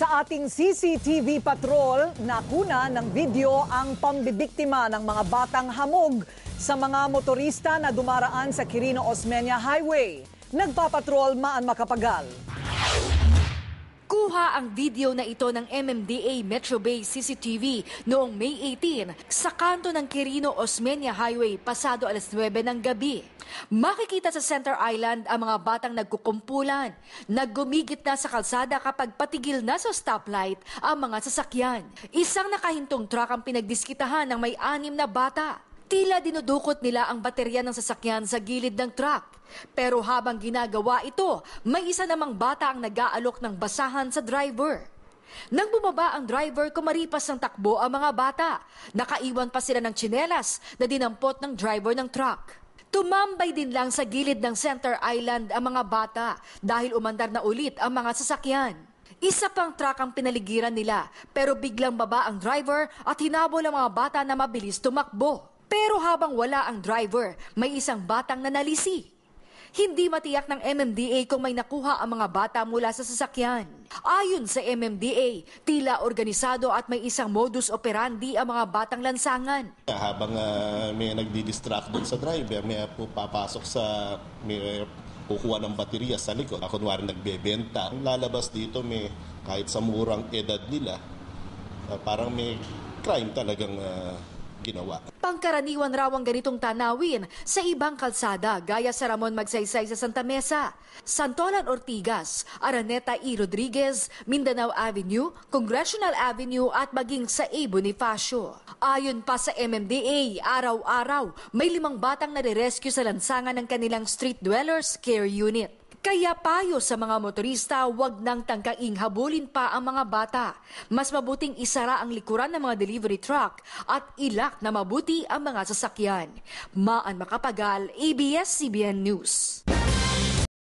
Sa ating CCTV patrol, nakuna ng video ang pambibiktima ng mga batang hamog sa mga motorista na dumaraan sa Quirino Osmeña Highway. Nagpapatrol maan makapagal. Kuha ang video na ito ng MMDA Metro Bay CCTV noong May 18 sa kanto ng Quirino Osmeña Highway pasado alas 9 ng gabi. Makikita sa Center Island ang mga batang nagkukumpulan. Naggumigit na sa kalsada kapag patigil na sa stoplight ang mga sasakyan. Isang nakahintong truck ang pinagdiskitahan ng may anim na bata. Tila dinudukot nila ang baterya ng sasakyan sa gilid ng truck. Pero habang ginagawa ito, may isa namang bata ang nag-aalok ng basahan sa driver. Nang bumaba ang driver, kumaripas ng takbo ang mga bata. Nakaiwan pa sila ng tsinelas na dinampot ng driver ng truck. Tumambay din lang sa gilid ng Center Island ang mga bata dahil umandar na ulit ang mga sasakyan. Isa pang truck ang pinaligiran nila pero biglang baba ang driver at hinabol ang mga bata na mabilis tumakbo. Pero habang wala ang driver, may isang batang nanalisi. Hindi matiyak ng MMDA kung may nakuha ang mga bata mula sa sasakyan. Ayon sa MMDA, tila organisado at may isang modus operandi ang mga batang lansangan. Habang uh, may nagdi-distract dun sa driver, may papasok sa may kukuha ng baterya sa likod. Ah, kunwari nagbebenta. Ang lalabas dito may kahit sa murang edad nila, uh, parang may crime talagang uh, ginawa. Pangkaraniwan raw ang ganitong tanawin sa ibang kalsada gaya sa Ramon Magsaysay sa Santa Mesa, Santolan Ortigas, Araneta E. Rodriguez, Mindanao Avenue, Congressional Avenue at maging sa A. Bonifacio. Ayon pa sa MMDA, araw-araw may limang batang nare-rescue sa lansangan ng kanilang street dwellers care unit. Kaya payo sa mga motorista, huwag nang tangkaing habulin pa ang mga bata. Mas mabuting isara ang likuran ng mga delivery truck at ilak na mabuti ang mga sasakyan. Maan makapagal, ABS-CBN News.